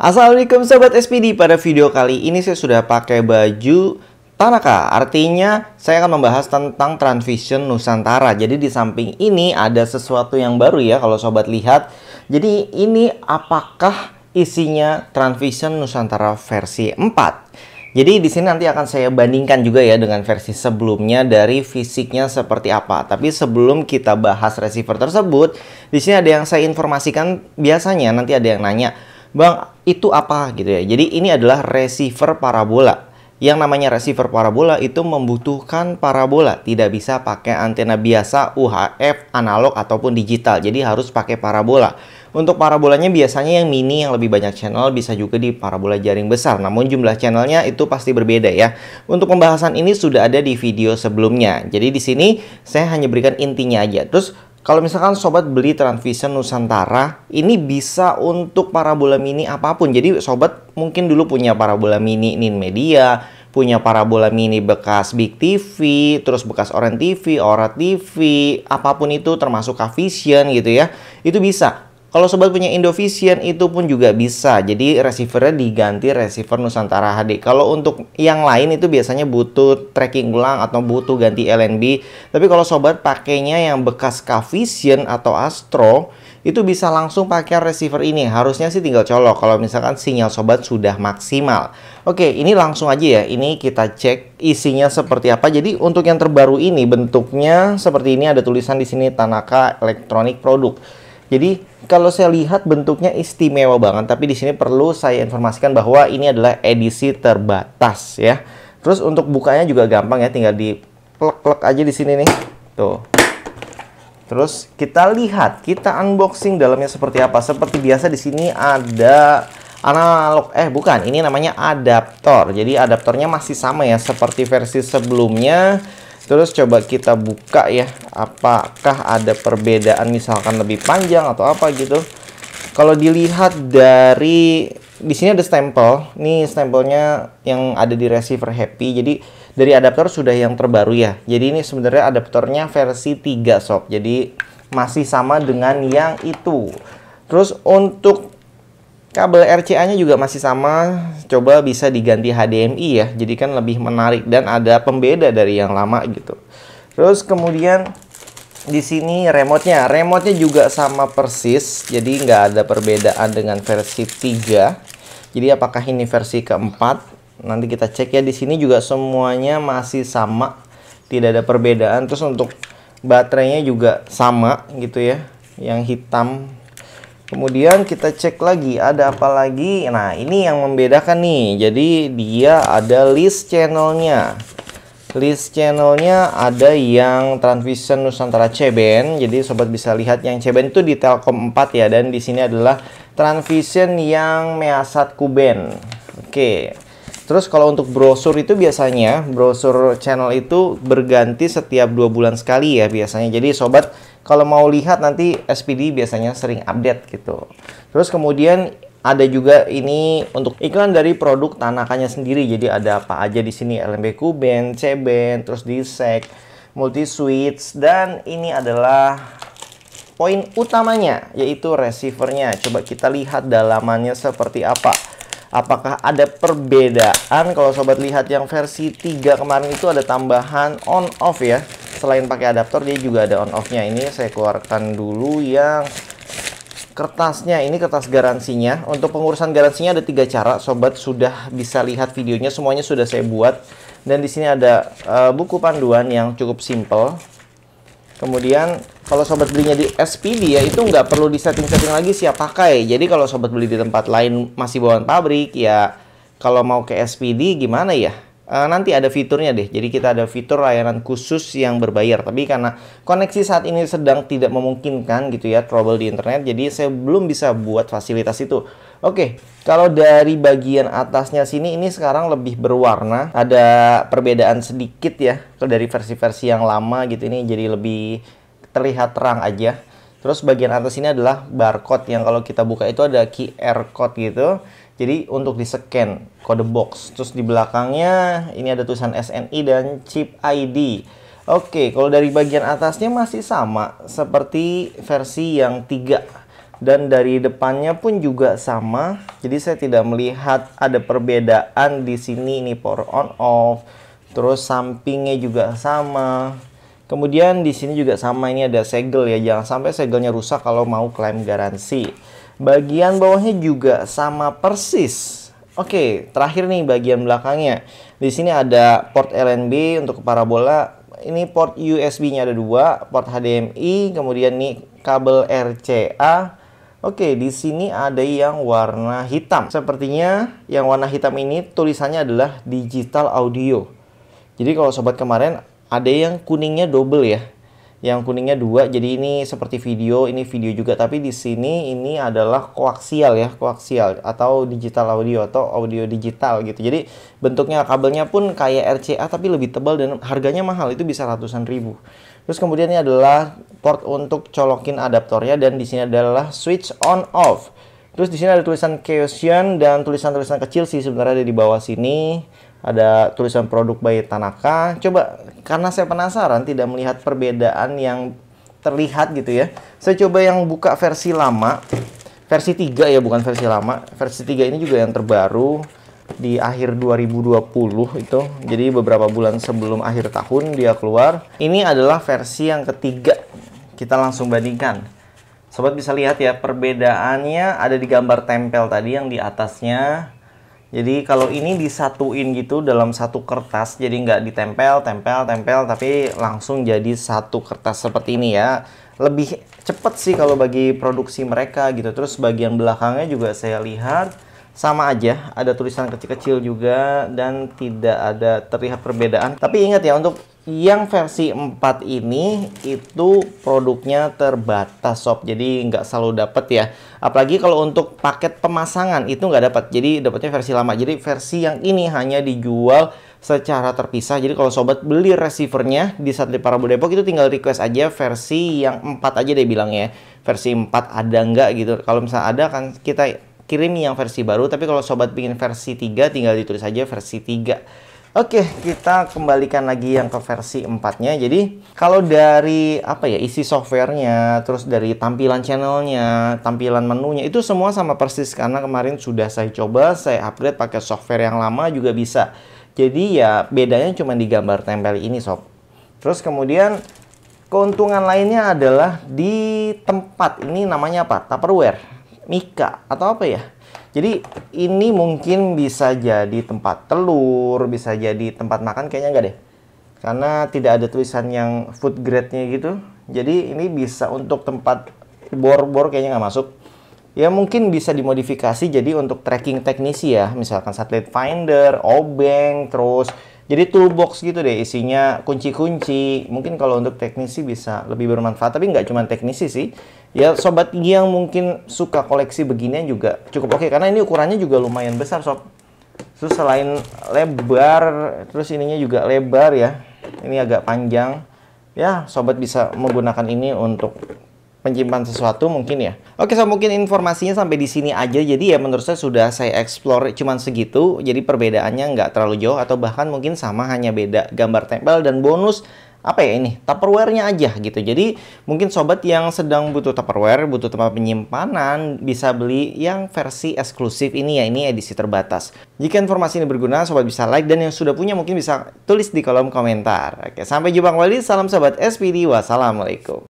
Assalamualaikum Sobat SPD, pada video kali ini saya sudah pakai baju Tanaka, artinya saya akan membahas tentang Transvision Nusantara. Jadi di samping ini ada sesuatu yang baru ya kalau Sobat lihat. Jadi ini apakah isinya Transvision Nusantara versi 4? Jadi di sini nanti akan saya bandingkan juga ya dengan versi sebelumnya dari fisiknya seperti apa. Tapi sebelum kita bahas receiver tersebut, di sini ada yang saya informasikan biasanya nanti ada yang nanya, "Bang, itu apa gitu ya. Jadi ini adalah receiver parabola. Yang namanya receiver parabola itu membutuhkan parabola, tidak bisa pakai antena biasa UHF analog ataupun digital. Jadi harus pakai parabola. Untuk parabolanya biasanya yang mini yang lebih banyak channel bisa juga di parabola jaring besar. Namun jumlah channelnya itu pasti berbeda ya. Untuk pembahasan ini sudah ada di video sebelumnya. Jadi di sini saya hanya berikan intinya aja. Terus kalau misalkan sobat beli Transvision Nusantara, ini bisa untuk parabola mini apapun. Jadi sobat mungkin dulu punya parabola mini Nin Media, punya parabola mini bekas Big TV, terus bekas Orange TV, Ora TV, apapun itu termasuk Kavision gitu ya. Itu bisa. Kalau sobat punya Indovision itu pun juga bisa. Jadi receivernya diganti receiver Nusantara HD. Kalau untuk yang lain itu biasanya butuh tracking ulang atau butuh ganti LNB. Tapi kalau sobat pakainya yang bekas Kavision atau Astro itu bisa langsung pakai receiver ini. Harusnya sih tinggal colok kalau misalkan sinyal sobat sudah maksimal. Oke, ini langsung aja ya. Ini kita cek isinya seperti apa. Jadi untuk yang terbaru ini bentuknya seperti ini ada tulisan di sini Tanaka Electronic Product. Jadi kalau saya lihat bentuknya istimewa banget, tapi di sini perlu saya informasikan bahwa ini adalah edisi terbatas ya. Terus untuk bukanya juga gampang ya, tinggal di plek-plek aja di sini nih. Tuh. Terus kita lihat, kita unboxing dalamnya seperti apa. Seperti biasa di sini ada analog eh bukan, ini namanya adaptor. Jadi adaptornya masih sama ya seperti versi sebelumnya Terus coba kita buka ya, apakah ada perbedaan misalkan lebih panjang atau apa gitu. Kalau dilihat dari di sini ada stempel. Nih stempelnya yang ada di receiver happy. Jadi dari adaptor sudah yang terbaru ya. Jadi ini sebenarnya adaptornya versi 3 sob. Jadi masih sama dengan yang itu. Terus untuk Kabel RCA-nya juga masih sama, coba bisa diganti HDMI ya, jadi kan lebih menarik dan ada pembeda dari yang lama gitu. Terus kemudian di sini remote-nya, remote-nya juga sama persis, jadi nggak ada perbedaan dengan versi 3. Jadi apakah ini versi keempat? Nanti kita cek ya di sini juga semuanya masih sama, tidak ada perbedaan. Terus untuk baterainya juga sama gitu ya, yang hitam Kemudian kita cek lagi ada apa lagi. Nah, ini yang membedakan nih. Jadi dia ada list channelnya. List channelnya ada yang Transvision Nusantara CBN. Jadi sobat bisa lihat yang CBN itu di Telkom 4 ya dan di sini adalah Transvision yang Measat Kuben. Oke. Terus kalau untuk brosur itu biasanya brosur channel itu berganti setiap dua bulan sekali ya biasanya. Jadi sobat kalau mau lihat nanti SPD biasanya sering update gitu. Terus kemudian ada juga ini untuk iklan dari produk tanakannya sendiri. Jadi ada apa aja di sini LMBQ Kuben, C band, terus disek, multi switch dan ini adalah poin utamanya yaitu receivernya. Coba kita lihat dalamannya seperti apa. Apakah ada perbedaan kalau sobat lihat yang versi 3 kemarin itu ada tambahan on off ya selain pakai adaptor dia juga ada on off-nya. Ini saya keluarkan dulu yang kertasnya ini kertas garansinya untuk pengurusan garansinya ada tiga cara sobat sudah bisa lihat videonya semuanya sudah saya buat dan di sini ada uh, buku panduan yang cukup simple kemudian kalau sobat belinya di SPD ya itu nggak perlu disetting-setting lagi siap pakai jadi kalau sobat beli di tempat lain masih bawaan pabrik ya kalau mau ke SPD gimana ya Eh, nanti ada fiturnya deh. Jadi kita ada fitur layanan khusus yang berbayar. Tapi karena koneksi saat ini sedang tidak memungkinkan gitu ya trouble di internet, jadi saya belum bisa buat fasilitas itu. Oke, kalau dari bagian atasnya sini ini sekarang lebih berwarna. Ada perbedaan sedikit ya kalau dari versi-versi yang lama gitu ini jadi lebih terlihat terang aja. Terus bagian atas ini adalah barcode yang kalau kita buka itu ada QR code gitu. Jadi untuk di-scan kode box. Terus di belakangnya ini ada tulisan SNI dan chip ID. Oke, kalau dari bagian atasnya masih sama seperti versi yang tiga dan dari depannya pun juga sama. Jadi saya tidak melihat ada perbedaan di sini ini power on off. Terus sampingnya juga sama. Kemudian di sini juga sama ini ada segel ya, jangan sampai segelnya rusak kalau mau klaim garansi. Bagian bawahnya juga sama persis. Oke, terakhir nih bagian belakangnya. Di sini ada port LNB untuk parabola. Ini port USB-nya ada dua, port HDMI, kemudian nih kabel RCA, Oke, di sini ada yang warna hitam. Sepertinya yang warna hitam ini tulisannya adalah digital audio. Jadi kalau sobat kemarin ada yang kuningnya double ya yang kuningnya dua jadi ini seperti video ini video juga tapi di sini ini adalah koaksial ya koaksial atau digital audio atau audio digital gitu jadi bentuknya kabelnya pun kayak RCA tapi lebih tebal dan harganya mahal itu bisa ratusan ribu terus kemudian ini adalah port untuk colokin adaptornya dan di sini adalah switch on off terus di sini ada tulisan Chaosian dan tulisan-tulisan kecil sih sebenarnya ada di bawah sini ada tulisan produk bayi Tanaka. Coba karena saya penasaran tidak melihat perbedaan yang terlihat gitu ya. Saya coba yang buka versi lama. Versi 3 ya, bukan versi lama. Versi 3 ini juga yang terbaru di akhir 2020 itu. Jadi beberapa bulan sebelum akhir tahun dia keluar. Ini adalah versi yang ketiga. Kita langsung bandingkan. Sobat bisa lihat ya perbedaannya ada di gambar tempel tadi yang di atasnya jadi kalau ini disatuin gitu dalam satu kertas, jadi nggak ditempel, tempel, tempel, tapi langsung jadi satu kertas seperti ini ya. Lebih cepet sih kalau bagi produksi mereka gitu. Terus bagian belakangnya juga saya lihat sama aja, ada tulisan kecil-kecil juga dan tidak ada terlihat perbedaan. Tapi ingat ya untuk yang versi 4 ini itu produknya terbatas sob jadi nggak selalu dapat ya apalagi kalau untuk paket pemasangan itu nggak dapat jadi dapatnya versi lama jadi versi yang ini hanya dijual secara terpisah jadi kalau sobat beli receivernya di satelit Parabol Depok itu tinggal request aja versi yang 4 aja deh bilang ya versi 4 ada nggak gitu kalau misalnya ada kan kita kirim yang versi baru tapi kalau sobat pingin versi 3 tinggal ditulis aja versi 3 Oke, kita kembalikan lagi yang ke versi 4-nya. Jadi, kalau dari apa ya, isi softwarenya, terus dari tampilan channelnya, tampilan menunya, itu semua sama persis karena kemarin sudah saya coba, saya upgrade pakai software yang lama juga bisa. Jadi ya bedanya cuma di gambar tempel ini, sob. Terus kemudian keuntungan lainnya adalah di tempat ini namanya apa? Tupperware, Mika atau apa ya? Jadi ini mungkin bisa jadi tempat telur, bisa jadi tempat makan kayaknya enggak deh. Karena tidak ada tulisan yang food grade-nya gitu. Jadi ini bisa untuk tempat bor-bor kayaknya nggak masuk. Ya mungkin bisa dimodifikasi jadi untuk tracking teknisi ya. Misalkan satelit finder, obeng, terus jadi toolbox gitu deh isinya kunci-kunci. Mungkin kalau untuk teknisi bisa lebih bermanfaat, tapi nggak cuma teknisi sih. Ya sobat yang mungkin suka koleksi beginian juga cukup oke okay, karena ini ukurannya juga lumayan besar sob. Terus selain lebar, terus ininya juga lebar ya. Ini agak panjang. Ya, sobat bisa menggunakan ini untuk penyimpan sesuatu mungkin ya. Oke, so mungkin informasinya sampai di sini aja. Jadi ya menurut saya sudah saya explore cuman segitu. Jadi perbedaannya nggak terlalu jauh atau bahkan mungkin sama hanya beda gambar tempel dan bonus apa ya ini tupperware-nya aja gitu jadi mungkin sobat yang sedang butuh tupperware butuh tempat penyimpanan bisa beli yang versi eksklusif ini ya ini edisi terbatas jika informasi ini berguna sobat bisa like dan yang sudah punya mungkin bisa tulis di kolom komentar oke sampai jumpa kembali salam sobat SPD wassalamualaikum